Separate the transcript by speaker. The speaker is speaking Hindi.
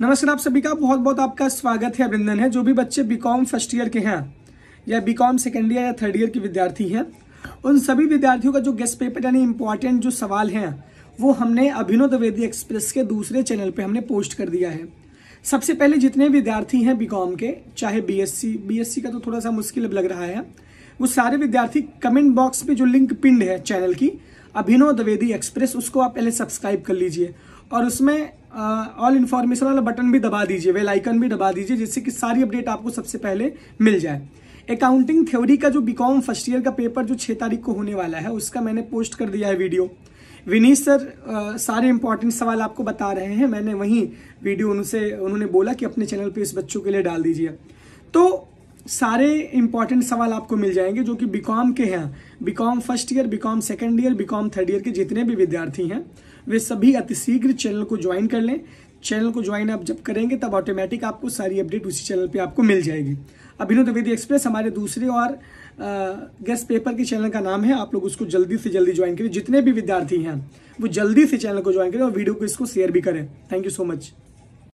Speaker 1: नमस्कार आप सभी का बहुत बहुत आपका स्वागत है अभिनंदन है जो भी बच्चे बीकॉम फर्स्ट ईयर के हैं या बीकॉम सेकेंड ईयर या थर्ड ईयर के विद्यार्थी हैं उन सभी विद्यार्थियों का जो गेस्ट पेपर यानी इम्पॉर्टेंट जो सवाल हैं वो हमने अभिनव द्विवेदी एक्सप्रेस के दूसरे चैनल पे हमने पोस्ट कर दिया है सबसे पहले जितने विद्यार्थी हैं बी के चाहे बी एस का तो थोड़ा सा मुश्किल अब लग रहा है वो सारे विद्यार्थी कमेंट बॉक्स में जो लिंक पिंड है चैनल की अभिनव द्विवेदी एक्सप्रेस उसको आप पहले सब्सक्राइब कर लीजिए और उसमें ऑल इन्फॉर्मेशन वाला बटन भी दबा दीजिए वेल आइकन भी दबा दीजिए जिससे कि सारी अपडेट आपको सबसे पहले मिल जाए अकाउंटिंग थ्योरी का जो बीकॉम फर्स्ट ईयर का पेपर जो छः तारीख को होने वाला है उसका मैंने पोस्ट कर दिया है वीडियो विनीत सर आ, सारे इंपॉर्टेंट सवाल आपको बता रहे हैं मैंने वहीं वीडियो उनसे उन्होंने बोला कि अपने चैनल पर इस बच्चों के लिए डाल दीजिए तो सारे इंपॉर्टेंट सवाल आपको मिल जाएंगे जो कि बीकॉम के हैं BCom first year BCom second year BCom third year के जितने भी विद्यार्थी हैं वे सभी अतिशीघ्र चैनल को ज्वाइन कर लें चैनल को ज्वाइन आप जब करेंगे तब ऑटोमेटिक आपको सारी अपडेट उसी चैनल पे आपको मिल जाएगी अभिनव द्विवेदी एक्सप्रेस हमारे दूसरे और गेस्ट पेपर के चैनल का नाम है आप लोग उसको जल्दी से जल्दी ज्वाइन करें जितने भी विद्यार्थी हैं वो जल्दी से चैनल को ज्वाइन करें और वीडियो को इसको शेयर भी करें थैंक यू सो मच